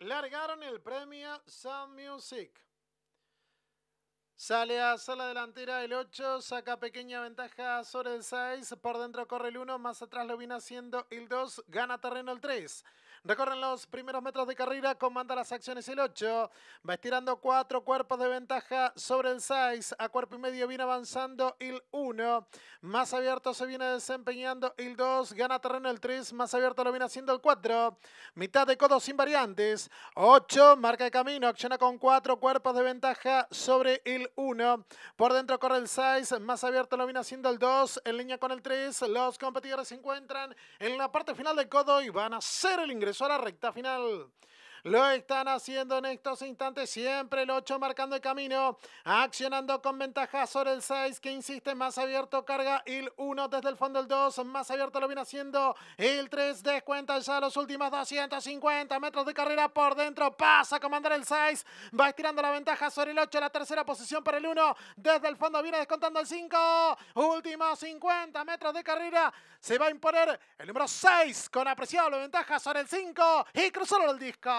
Largaron el premio Sound Music. Sale a la delantera el 8, saca pequeña ventaja sobre el 6, por dentro corre el 1, más atrás lo viene haciendo el 2, gana terreno el 3. Recorren los primeros metros de carrera, comanda las acciones el 8, va estirando 4 cuerpos de ventaja sobre el 6, a cuerpo y medio viene avanzando el 1, más abierto se viene desempeñando el 2, gana terreno el 3, más abierto lo viene haciendo el 4, mitad de codo sin variantes, 8, marca de camino, acciona con 4 cuerpos de ventaja sobre el 1. Por dentro corre el 6, más abierto lo viene haciendo el 2, en línea con el 3. Los competidores se encuentran en la parte final del codo y van a hacer el ingreso a la recta final. Lo están haciendo en estos instantes. Siempre el 8 marcando el camino. Accionando con ventaja sobre el 6 que insiste más abierto. Carga el 1 desde el fondo el 2. Más abierto lo viene haciendo el 3. Descuenta ya los últimos 250 metros de carrera por dentro. Pasa a comandar el 6. Va estirando la ventaja sobre el 8. La tercera posición para el 1. Desde el fondo viene descontando el 5. Últimos 50 metros de carrera. Se va a imponer el número 6 con apreciable ventaja sobre el 5. Y cruzó el disco.